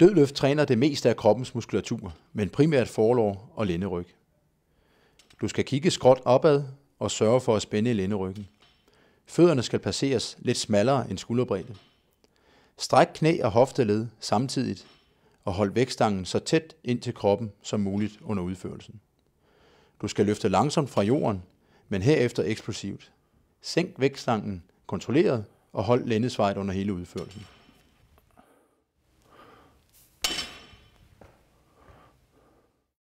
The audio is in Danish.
Dødløft træner det meste af kroppens muskulatur, men primært forlår og lænderyg. Du skal kigge skråt opad og sørge for at spænde i lænderyggen. Fødderne skal placeres lidt smallere end skulderbredde. Stræk knæ og hofteled samtidig og hold vægtstangen så tæt ind til kroppen som muligt under udførelsen. Du skal løfte langsomt fra jorden, men herefter eksplosivt. Sænk vægtstangen kontrolleret og hold lændesvejet under hele udførelsen.